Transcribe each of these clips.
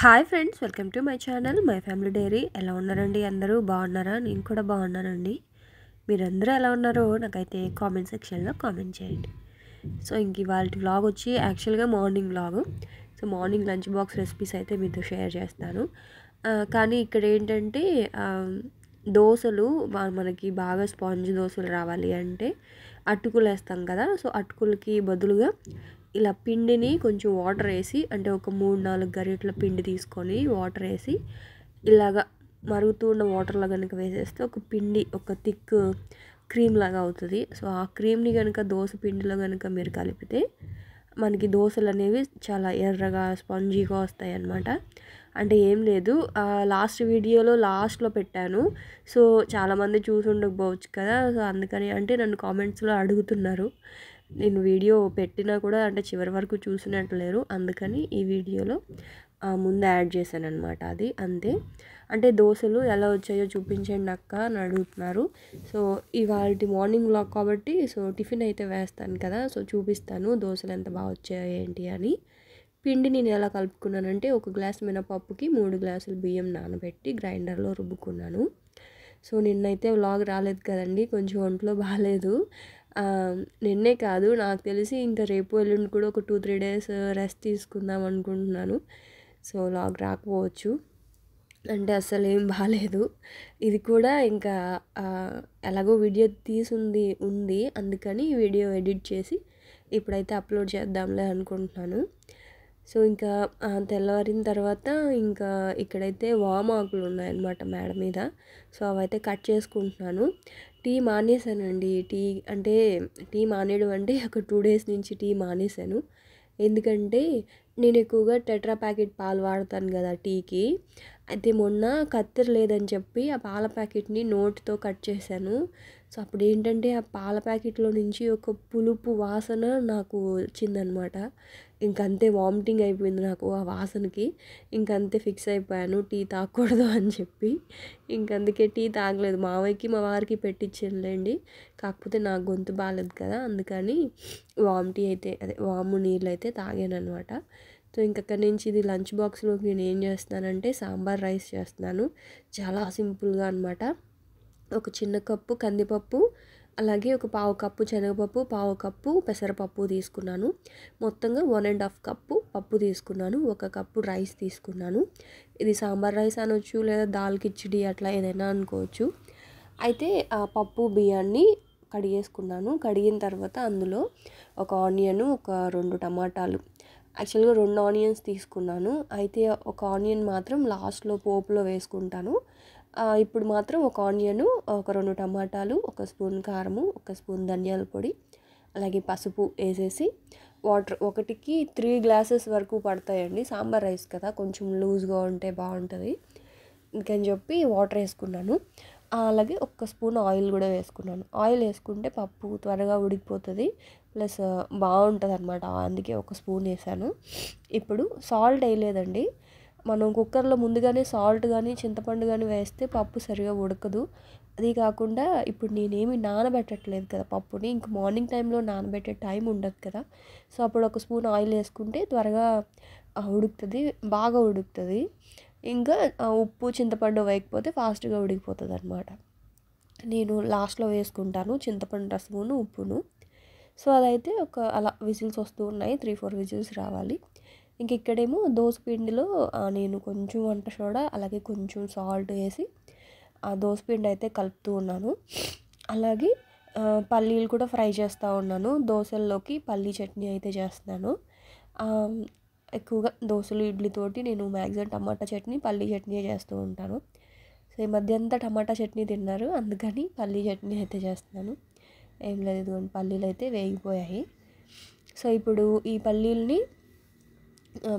hi friends welcome to my channel my family diary ఎలా ఉన్నారండి అందరూ బాగున్నారా నేను కూడా బాగున్నానండి మీరందరూ ఎలా ఉన్నారో నాకైతే కామెంట్ సెక్షన్లో కామెంట్ చేయండి సో ఇంక ఇవాళ వ్లాగ్ వచ్చి యాక్చువల్గా morning vlog so morning lunch box recipes అయితే మీతో షేర్ చేస్తాను కానీ ఇక్కడ ఏంటంటే దోశలు మనకి బాగా స్పాంజ్ దోశలు రావాలి అంటే అటుకులు వేస్తాం కదా సో అటుకులకి బదులుగా ఇలా పిండిని కొంచెం వాటర్ వేసి అంటే ఒక మూడు నాలుగు గరిటల పిండి తీసుకొని వాటర్ వేసి ఇలాగా మరుగుతూ ఉన్న వాటర్లో కనుక వేసేస్తే ఒక పిండి ఒక థిక్ క్రీమ్ లాగా అవుతుంది సో ఆ క్రీమ్ని కనుక దోశ పిండిలో కనుక మీరు కలిపితే మనకి దోశలు అనేవి చాలా ఎర్రగా స్పంజీగా వస్తాయి అన్నమాట అంటే ఏం లేదు లాస్ట్ వీడియోలో లాస్ట్లో పెట్టాను సో చాలామంది చూసి ఉండకపోవచ్చు కదా సో అందుకని అంటే నన్ను కామెంట్స్లో అడుగుతున్నారు నేను వీడియో పెట్టినా కూడా అంటే చివరి వరకు చూసినట్లేరు అందుకని ఈ వీడియోలో ముందు యాడ్ చేశాను అనమాట అది అంతే అంటే దోశలు ఎలా వచ్చాయో చూపించండి అక్క అని అడుగుతున్నారు సో ఇవాళ మార్నింగ్ లాక్ కాబట్టి సో టిఫిన్ అయితే వేస్తాను కదా సో చూపిస్తాను దోశలు ఎంత బాగా వచ్చాయో ఏంటి అని పిండి నేను ఎలా కలుపుకున్నానంటే ఒక గ్లాస్ మినపప్పుకి మూడు గ్లాసులు బియ్యం నానబెట్టి గ్రైండర్లో రుబ్బుకున్నాను సో నిన్నైతే వ్లాగ్ రాలేదు కదండి కొంచెం ఒంట్లో బాగాలేదు నిన్నే కాదు నాకు తెలిసి ఇంకా రేపు ఎల్లుండి కూడా ఒక టూ త్రీ డేస్ రెస్ట్ తీసుకుందాం అనుకుంటున్నాను సో లాగ్ రాకపోవచ్చు అంటే అసలు ఏం బాగాలేదు ఇది కూడా ఇంకా ఎలాగో వీడియో తీసుంది ఉంది అందుకని వీడియో ఎడిట్ చేసి ఇప్పుడైతే అప్లోడ్ చేద్దాంలే అనుకుంటున్నాను సో ఇంకా తెల్లవారిన తర్వాత ఇంకా ఇక్కడైతే వామాకులు ఉన్నాయన్నమాట మేడ మీద సో అవైతే కట్ చేసుకుంటున్నాను టీ మానేశానండి టీ అంటే టీ మానేయడం అంటే ఒక టూ డేస్ నుంచి టీ మానేశాను ఎందుకంటే నేను ఎక్కువగా టెట్రా ప్యాకెట్ పాలు వాడతాను కదా టీకి అయితే మొన్న కత్తెర లేదని చెప్పి ఆ పాల ప్యాకెట్ని నోటితో కట్ చేశాను సో అప్పుడు ఏంటంటే ఆ పాల ప్యాకెట్లో నుంచి ఒక పులుపు వాసన నాకు వచ్చిందనమాట ఇంకంతే వామిటింగ్ అయిపోయింది నాకు ఆ వాసనకి ఇంకంతే ఫిక్స్ అయిపోయాను టీ తాగకూడదు అని చెప్పి ఇంకందుకే టీ తాగలేదు మావయ్యకి మా వారికి పెట్టించానులేండి కాకపోతే నాకు గొంతు బాగాలేదు కదా అందుకని వామ్ టీ అయితే అదే వాము నీళ్ళు అయితే తాగాను అనమాట సో ఇంకక్కడి నుంచి ఇది లంచ్ బాక్స్లోకి నేను ఏం చేస్తున్నానంటే సాంబార్ రైస్ చేస్తున్నాను చాలా సింపుల్గా అనమాట ఒక చిన్న కప్పు కందిపప్పు అలాగే ఒక పావు కప్పు శనగపప్పు పావు కప్పు పెసరపప్పు తీసుకున్నాను మొత్తంగా వన్ అండ్ హాఫ్ కప్పు పప్పు తీసుకున్నాను ఒక కప్పు రైస్ తీసుకున్నాను ఇది సాంబార్ రైస్ అనొచ్చు లేదా దాల్ కిచిడి అట్లా ఏదైనా అనుకోవచ్చు అయితే ఆ పప్పు బియ్యాన్ని కడిగేసుకున్నాను కడిగిన తర్వాత అందులో ఒక ఆనియను ఒక రెండు టమాటాలు యాక్చువల్గా రెండు ఆనియన్స్ తీసుకున్నాను అయితే ఒక ఆనియన్ మాత్రం లాస్ట్లో పోపులో వేసుకుంటాను ఇప్పుడు మాత్రం ఒక ఆనియన్ ఒక రెండు టమాటాలు ఒక స్పూన్ కారము ఒక స్పూన్ ధనియాల పొడి అలాగే పసుపు వేసేసి వాటర్ ఒకటికి త్రీ గ్లాసెస్ వరకు పడతాయండి సాంబార్ రైస్ కదా కొంచెం లూజ్గా ఉంటే బాగుంటుంది ఇంకని చెప్పి వాటర్ వేసుకున్నాను అలాగే ఒక్క స్పూన్ ఆయిల్ కూడా వేసుకున్నాను ఆయిల్ వేసుకుంటే పప్పు త్వరగా ఉడికిపోతుంది ప్లస్ బాగుంటుంది అనమాట అందుకే ఒక స్పూన్ వేసాను ఇప్పుడు సాల్ట్ వేయలేదండి మనం కుక్కర్లో ముందుగానే సాల్ట్ కానీ చింతపండు కానీ వేస్తే పప్పు సరిగా ఉడకదు అది కాకుండా ఇప్పుడు నేనేమి నానబెట్టట్లేదు కదా పప్పుని ఇంక మార్నింగ్ టైంలో నానబెట్టే టైం ఉండదు కదా సో అప్పుడు ఒక స్పూన్ ఆయిల్ వేసుకుంటే త్వరగా ఉడుకుతుంది బాగా ఉడుకుతుంది ఇంకా ఉప్పు చింతపండు వేయకపోతే ఫాస్ట్గా ఉడికిపోతుంది అనమాట నేను లాస్ట్లో వేసుకుంటాను చింతపండు రసమును ఉప్పును సో అదైతే ఒక అలా విజిల్స్ వస్తూ ఉన్నాయి త్రీ ఫోర్ విజిల్స్ రావాలి ఇంక ఇక్కడేమో దోశ పిండిలో నేను కొంచెం వంట సోడా అలాగే కొంచెం సాల్ట్ వేసి ఆ దోశ పిండి అయితే కలుపుతూ ఉన్నాను అలాగే పల్లీలు కూడా ఫ్రై చేస్తూ ఉన్నాను దోశల్లోకి పల్లీ చట్నీ అయితే చేస్తున్నాను ఎక్కువగా దోశలు ఇడ్లీతోటి నేను మ్యాక్సిమం టమాటా చట్నీ పల్లీ చట్నీ చేస్తూ ఉంటాను సో ఈ మధ్య అంతా టమాటా చట్నీ తిన్నారు అందుకని పల్లీ చట్నీ అయితే చేస్తున్నాను ఏం లేదు ఇదిగోండి పల్లీలు అయితే వేగిపోయాయి సో ఇప్పుడు ఈ పల్లీల్ని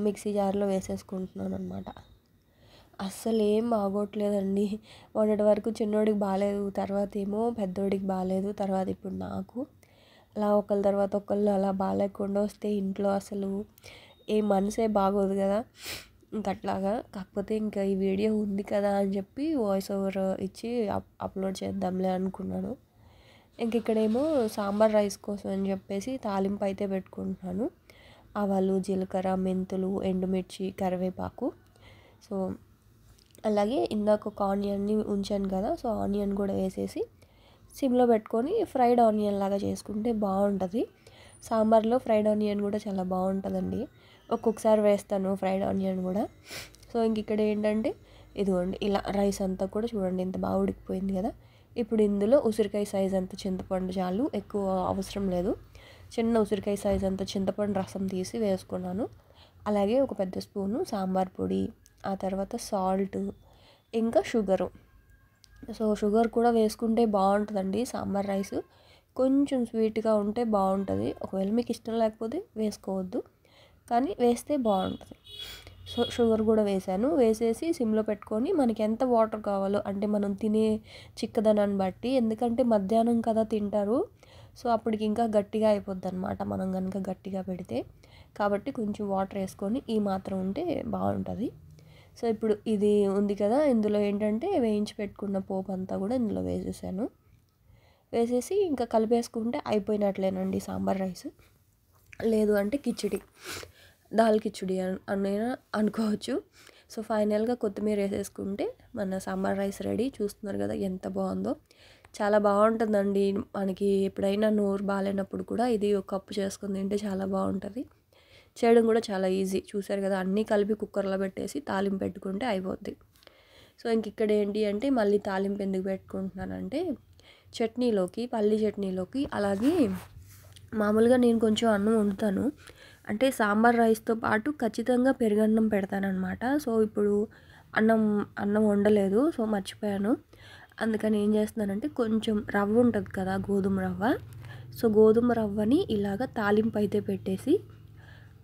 మిక్సీ జార్లో వేసేసుకుంటున్నాను అనమాట అస్సలు ఏం బాగోట్లేదండి మొన్నటి వరకు చిన్నోడికి బాగాలేదు తర్వాత ఏమో పెద్దోడికి బాగాలేదు తర్వాత ఇప్పుడు నాకు అలా ఒకళ్ళ తర్వాత ఒకళ్ళు అలా బాగాలేకుండా వస్తే ఇంట్లో అసలు ఏ మనసే బాగోదు కదా ఇంక అట్లాగా కాకపోతే ఇంకా ఈ వీడియో ఉంది కదా అని చెప్పి వాయిస్ ఓవర్ ఇచ్చి అప్ అప్లోడ్ చేద్దాంలే అనుకున్నాను ఇంక ఇక్కడేమో సాంబార్ రైస్ కోసం అని చెప్పేసి తాలింపు అయితే పెట్టుకుంటున్నాను ఆవాలు జీలకర్ర మెంతులు ఎండుమిర్చి కరివేపాకు సో అలాగే ఇందాక ఒక ఆనియన్ని ఉంచాను కదా సో ఆనియన్ కూడా వేసేసి సిమ్లో పెట్టుకొని ఫ్రైడ్ ఆనియన్ లాగా చేసుకుంటే బాగుంటుంది సాంబార్లో ఫ్రైడ్ ఆనియన్ కూడా చాలా బాగుంటుందండి ఒక్కొక్కసారి వేస్తాను ఫ్రైడ్ ఆనియన్ కూడా సో ఇంక ఇక్కడ ఏంటంటే ఇదిగోండి ఇలా రైస్ అంతా కూడా చూడండి ఇంత బాగా ఉడికిపోయింది కదా ఇప్పుడు ఇందులో ఉసిరికాయ సైజ్ అంత చింతపండు చాలు ఎక్కువ అవసరం లేదు చిన్న ఉసిరికాయ సైజ్ అంత చింతపండు రసం తీసి వేసుకున్నాను అలాగే ఒక పెద్ద స్పూను సాంబార్ పొడి ఆ తర్వాత సాల్ట్ ఇంకా షుగరు సో షుగర్ కూడా వేసుకుంటే బాగుంటుందండి సాంబార్ రైస్ కొంచెం స్వీట్గా ఉంటే బాగుంటుంది ఒకవేళ మీకు ఇష్టం లేకపోతే వేసుకోవద్దు కానీ వేస్తే బాగుంటుంది సో షుగర్ కూడా వేసాను వేసేసి సిమ్లో పెట్టుకొని మనకి ఎంత వాటర్ కావాలో అంటే మనం తినే చిక్కదనాన్ని బట్టి ఎందుకంటే మధ్యాహ్నం కదా తింటారు సో అప్పటికి ఇంకా గట్టిగా అయిపోద్ది అనమాట మనం కనుక గట్టిగా పెడితే కాబట్టి కొంచెం వాటర్ వేసుకొని ఈ మాత్రం ఉంటే బాగుంటుంది సో ఇప్పుడు ఇది ఉంది కదా ఇందులో ఏంటంటే వేయించి పెట్టుకున్న పోపు అంతా కూడా ఇందులో వేసేసాను వేసేసి ఇంకా కలిపేసుకుంటే అయిపోయినట్లేనండి సాంబార్ రైస్ లేదు అంటే కిచిడి దాల్ కిచుడి అని అనుకోవచ్చు సో ఫైనల్గా కొత్తిమీర వేసేసుకుంటే మన సాంబార్ రైస్ రెడీ చూస్తున్నారు కదా ఎంత బాగుందో చాలా బాగుంటుందండి మనకి ఎప్పుడైనా నోరు బాగాలేనప్పుడు కూడా ఇది ఒక కప్పు చేసుకుని తింటే చాలా బాగుంటుంది చేయడం కూడా చాలా ఈజీ చూసారు కదా అన్నీ కలిపి కుక్కర్లో పెట్టేసి తాలింపు పెట్టుకుంటే అయిపోద్ది సో ఇంక ఇక్కడ ఏంటి అంటే మళ్ళీ తాలింపు ఎందుకు పెట్టుకుంటున్నానంటే చట్నీలోకి పల్లి చట్నీలోకి అలాగే మామూలుగా నేను కొంచెం అన్నం వండుతాను అంటే సాంబార్ రైస్తో పాటు ఖచ్చితంగా పెరుగన్నం పెడతానమాట సో ఇప్పుడు అన్నం అన్నం వండలేదు సో మర్చిపోయాను అందుకని ఏం చేస్తున్నానంటే కొంచెం రవ్వ ఉంటుంది కదా గోధుమ రవ్వ సో గోధుమ రవ్వని ఇలాగ తాలింపు అయితే పెట్టేసి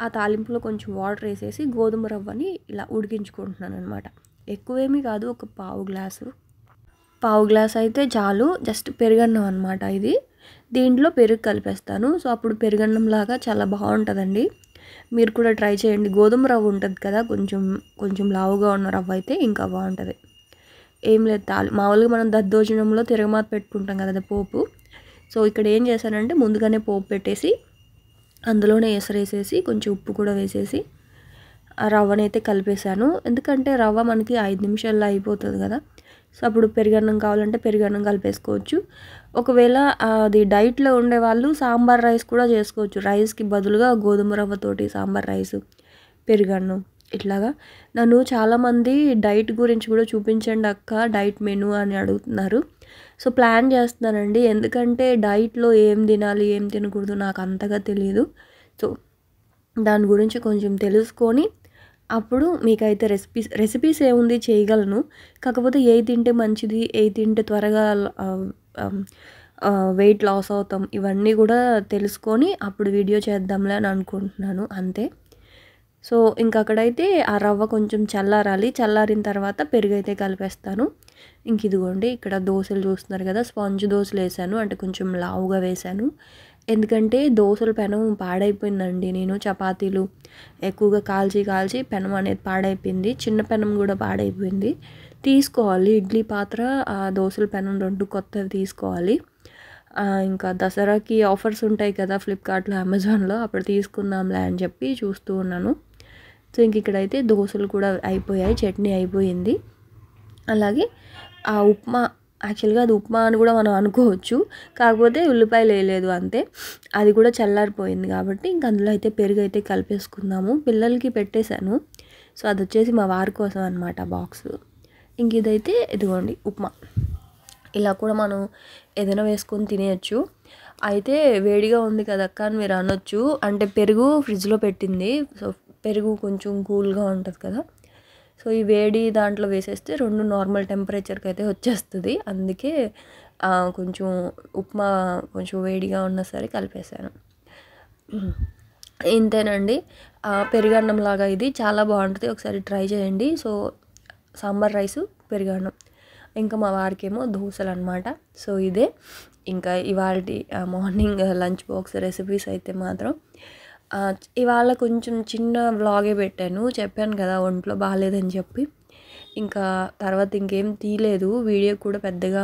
ఆ తాలింపులో కొంచెం వాటర్ వేసేసి గోధుమ రవ్వని ఇలా ఉడికించుకుంటున్నాను అనమాట ఎక్కువేమీ కాదు ఒక పావు గ్లాసు పావు గ్లాస్ అయితే చాలు జస్ట్ పెరుగన్నాం అనమాట ఇది దీంట్లో పెరుగు కలిపేస్తాను సో అప్పుడు లాగా చాలా బాగుంటుందండి మీరు కూడా ట్రై చేయండి గోధుమ రవ్వ ఉంటుంది కదా కొంచెం కొంచెం లావుగా ఉన్న రవ్వ అయితే ఇంకా బాగుంటుంది ఏం లేదు తాలి మామూలుగా మనం దద్దోజనంలో తిరగమాత పెట్టుకుంటాం కదా పోపు సో ఇక్కడ ఏం చేశానంటే ముందుగానే పోపు పెట్టేసి అందులోనే ఎసరేసేసి కొంచెం ఉప్పు కూడా వేసేసి ఆ రవ్వనైతే కలిపేశాను ఎందుకంటే రవ్వ మనకి ఐదు నిమిషాల్లో అయిపోతుంది కదా సో అప్పుడు పెరుగన్నం కావాలంటే పెరుగన్నం కలిపేసుకోవచ్చు ఒకవేళ అది డైట్లో ఉండే వాళ్ళు సాంబార్ రైస్ కూడా చేసుకోవచ్చు రైస్కి బదులుగా గోధుమ రవ్వతోటి సాంబార్ రైస్ పెరుగన్నం ఇట్లాగా నన్ను చాలామంది డైట్ గురించి కూడా చూపించండి అక్క డైట్ మెను అని అడుగుతున్నారు సో ప్లాన్ చేస్తున్నానండి ఎందుకంటే డైట్లో ఏం తినాలి ఏం తినకూడదు నాకు అంతగా తెలియదు సో దాని గురించి కొంచెం తెలుసుకొని అప్పుడు మీకైతే రెసిపీస్ రెసిపీస్ ఏముంది చేయగలను కాకపోతే ఏ తింటే మంచిది ఏ తింటే త్వరగా వెయిట్ లాస్ అవుతాం ఇవన్నీ కూడా తెలుసుకొని అప్పుడు వీడియో చేద్దాంలే అని అనుకుంటున్నాను అంతే సో ఇంకక్కడైతే ఆ రవ్వ కొంచెం చల్లారాలి చల్లారిన తర్వాత పెరుగు అయితే కలిపేస్తాను ఇంక ఇదిగోండి ఇక్కడ దోశలు చూస్తున్నారు కదా స్పాంజ్ దోశలు వేసాను అంటే కొంచెం లావుగా వేసాను ఎందుకంటే దోశల పెనం పాడైపోయిందండి నేను చపాతీలు ఎక్కువగా కాల్చి కాల్చి పెనం అనేది పాడైపోయింది చిన్న పెనం కూడా పాడైపోయింది తీసుకోవాలి ఇడ్లీ పాత్ర ఆ దోశల పెనం రెండు కొత్తవి తీసుకోవాలి ఇంకా దసరాకి ఆఫర్స్ ఉంటాయి కదా ఫ్లిప్కార్ట్లో అమెజాన్లో అప్పుడు తీసుకుందాంలే అని చెప్పి చూస్తూ ఉన్నాను సో ఇంక ఇక్కడైతే దోశలు కూడా అయిపోయాయి చట్నీ అయిపోయింది అలాగే ఆ ఉప్మా యాక్చువల్గా అది ఉప్మా అని కూడా మనం అనుకోవచ్చు కాకపోతే ఉల్లిపాయలు వేయలేదు అంతే అది కూడా చల్లారిపోయింది కాబట్టి ఇంక అందులో అయితే పెరుగు అయితే కలిపేసుకుందాము పిల్లలకి పెట్టేశాను సో అది వచ్చేసి మా వారి కోసం అనమాట బాక్స్ ఇంక ఇదైతే ఇదిగోండి ఉప్మా ఇలా కూడా మనం ఏదైనా వేసుకొని తినేయచ్చు అయితే వేడిగా ఉంది కదక్క అని మీరు అనొచ్చు అంటే పెరుగు ఫ్రిడ్జ్లో పెట్టింది సో పెరుగు కొంచెం కూల్గా ఉంటుంది కదా సో ఈ వేడి దాంట్లో వేసేస్తే రెండు నార్మల్ టెంపరేచర్కి అయితే వచ్చేస్తుంది అందుకే కొంచెం ఉప్మా కొంచెం వేడిగా ఉన్నా సరే కలిపేశాను ఇంతేనండి పెరుగన్నం లాగా ఇది చాలా బాగుంటుంది ఒకసారి ట్రై చేయండి సో సాంబార్ రైసు పెరుగన్నం ఇంకా మా వారికేమో దోశలు అనమాట సో ఇదే ఇంకా ఇవాళ మార్నింగ్ లంచ్ బాక్స్ రెసిపీస్ అయితే మాత్రం ఇవాళ కొంచెం చిన్న వ్లాగే పెట్టాను చెప్పాను కదా ఒంట్లో బాగాలేదని చెప్పి ఇంకా తర్వాత ఇంకేం తీయలేదు వీడియో కూడా పెద్దగా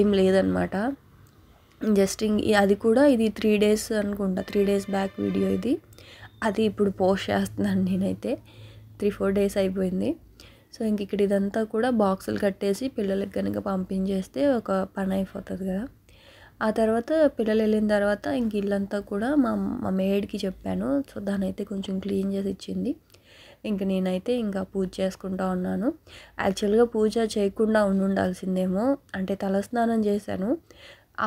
ఏం లేదనమాట జస్ట్ అది కూడా ఇది త్రీ డేస్ అనుకుంటా త్రీ డేస్ బ్యాక్ వీడియో ఇది అది ఇప్పుడు పోస్ట్ చేస్తున్నాను నేనైతే త్రీ ఫోర్ డేస్ అయిపోయింది సో ఇంక ఇక్కడ ఇదంతా కూడా బాక్సులు కట్టేసి పిల్లలకి కనుక పంపించేస్తే ఒక పని అయిపోతుంది కదా ఆ తర్వాత పిల్లలు వెళ్ళిన తర్వాత ఇంక ఇల్లంతా కూడా మా మా మేడ్కి చెప్పాను సో దానైతే కొంచెం క్లీన్ చేసి ఇచ్చింది ఇంక నేనైతే ఇంకా పూజ చేసుకుంటా ఉన్నాను యాక్చువల్గా పూజ చేయకుండా ఉండాల్సిందేమో అంటే తలస్నానం చేశాను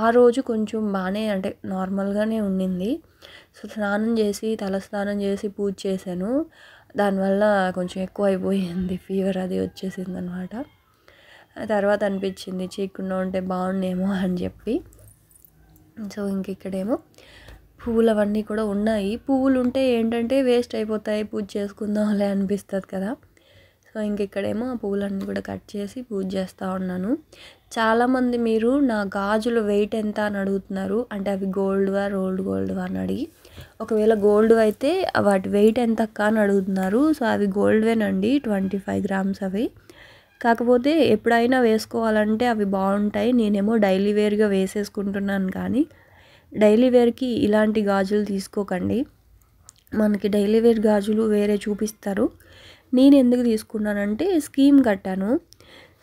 ఆ రోజు కొంచెం బాగానే అంటే నార్మల్గానే ఉండింది సో స్నానం చేసి తలస్నానం చేసి పూజ చేశాను దానివల్ల కొంచెం ఎక్కువ అయిపోయింది ఫీవర్ అది వచ్చేసింది అనమాట తర్వాత అనిపించింది చేయకుండా ఉంటే బాగుండేమో అని చెప్పి సో ఇంక ఇక్కడేమో పువ్వులు అవన్నీ కూడా ఉన్నాయి పువ్వులు ఉంటే ఏంటంటే వేస్ట్ అయిపోతాయి పూజ చేసుకుందాంలే అనిపిస్తుంది కదా సో ఇంక ఇక్కడేమో ఆ పువ్వులన్నీ కూడా కట్ చేసి పూజ చేస్తూ ఉన్నాను చాలామంది మీరు నా గాజులు వెయిట్ ఎంత అని అడుగుతున్నారు అంటే అవి గోల్డ్వా రోల్డ్ గోల్డ్వా అని అడిగి ఒకవేళ గోల్డ్ అయితే వాటి వెయిట్ ఎంత అక్క అని అడుగుతున్నారు సో అవి గోల్డ్వేనండి ట్వంటీ ఫైవ్ గ్రామ్స్ అవి కాకపోతే ఎప్పుడైనా వేసుకోవాలంటే అవి బాగుంటాయి నేనేమో డైలీ వేర్గా వేసేసుకుంటున్నాను కానీ డైలీ వేర్కి ఇలాంటి గాజులు తీసుకోకండి మనకి డైలీ వేర్ గాజులు వేరే చూపిస్తారు నేను ఎందుకు తీసుకున్నానంటే స్కీమ్ కట్టాను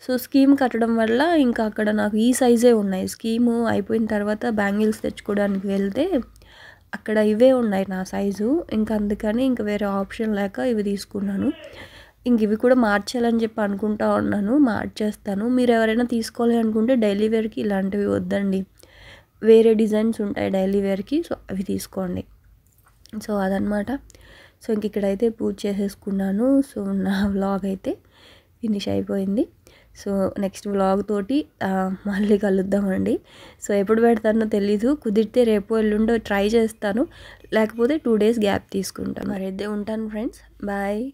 సో స్కీమ్ కట్టడం వల్ల ఇంకా అక్కడ నాకు ఈ సైజే ఉన్నాయి స్కీము అయిపోయిన తర్వాత బ్యాంగిల్స్ తెచ్చుకోవడానికి వెళ్తే అక్కడ ఇవే ఉన్నాయి నా సైజు ఇంకా అందుకని ఇంకా వేరే ఆప్షన్ లేక ఇవి తీసుకున్నాను ఇంక ఇవి కూడా మార్చాలని చెప్పి అనుకుంటా ఉన్నాను మార్చేస్తాను మీరు ఎవరైనా తీసుకోవాలి అనుకుంటే డైలీ వేర్కి ఇలాంటివి వద్దండి వేరే డిజైన్స్ ఉంటాయి డైలీ వేర్కి సో అవి తీసుకోండి సో అదనమాట సో ఇంక ఇక్కడైతే పూజ చేసేసుకున్నాను సో నా వ్లాగ్ అయితే ఫినిష్ అయిపోయింది సో నెక్స్ట్ వ్లాగ్ తోటి మళ్ళీ కలుద్దామండి సో ఎప్పుడు పెడతానో తెలీదు కుదిరితే రేపు ఎల్లుండో ట్రై చేస్తాను లేకపోతే టూ డేస్ గ్యాప్ తీసుకుంటాను మరి ఉంటాను ఫ్రెండ్స్ బాయ్